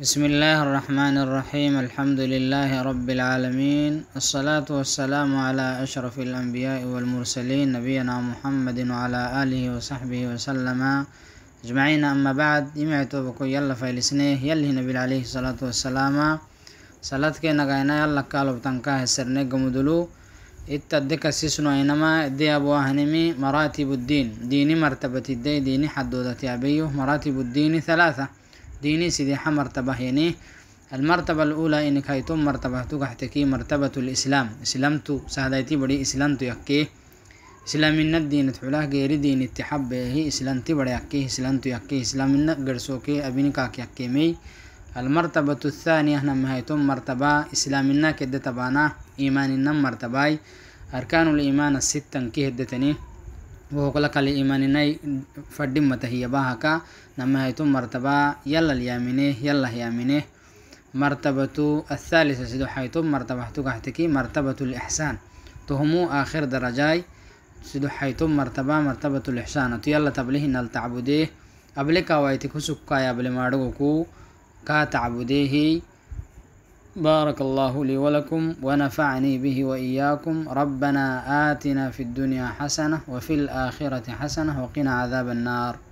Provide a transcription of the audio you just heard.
بسم الله الرحمن الرحيم الحمد لله رب العالمين الصلاة والسلام على أشرف الأنبياء والمرسلين نبينا محمد وعلى آله وصحبه وسلم أجمعين أما بعد يمعتو بكو يلا فايلسنيه يلي نبي عليه الصلاة والسلام صلاة كي نغاينا يلا كالو بتنكاه السرنيه قمدلو الدكا سيسنو اينما دي ابو هنمي مراتب الدين ديني مرتبة الدين ديني حدودة يابيه مراتب الدين ثلاثة ديني سيدي مرتبة يعني المرتبة الأولى إن كايتم مرتبة تكحتكي مرتبة الإسلام إسلامتو سهدايتي بدي إسلامتو يكي إسلامنا الدين تحوله غير دين اتحاب هي إسلامتي بدي يكي إسلامتو يكي إسلامنا قرسوكي أبينكاك يكي مي المرتبة الثانية هنا مهيتم مرتبة إسلامنا كده تبانا إيمان إيماننا مرتبة أركان الإيمان الستة كي هدتني وهقول لك الإيمانيني فدمة هي باهكا نما هيتو مرتبة يلا اليامينيه يلا يامينيه مرتبة الثالثة سيدو حيتو مرتبة تكحتكي مرتبة الإحسان تهمو آخر درجاي سيدو حيتو مرتبة مرتبة الإحسان يلا تبليه نال تعبديه قبلك وايتكو سكايا بلي مارغوكو كا تعبديه بارك الله لي ولكم ونفعني به وإياكم ربنا آتنا في الدنيا حسنة وفي الآخرة حسنة وقنا عذاب النار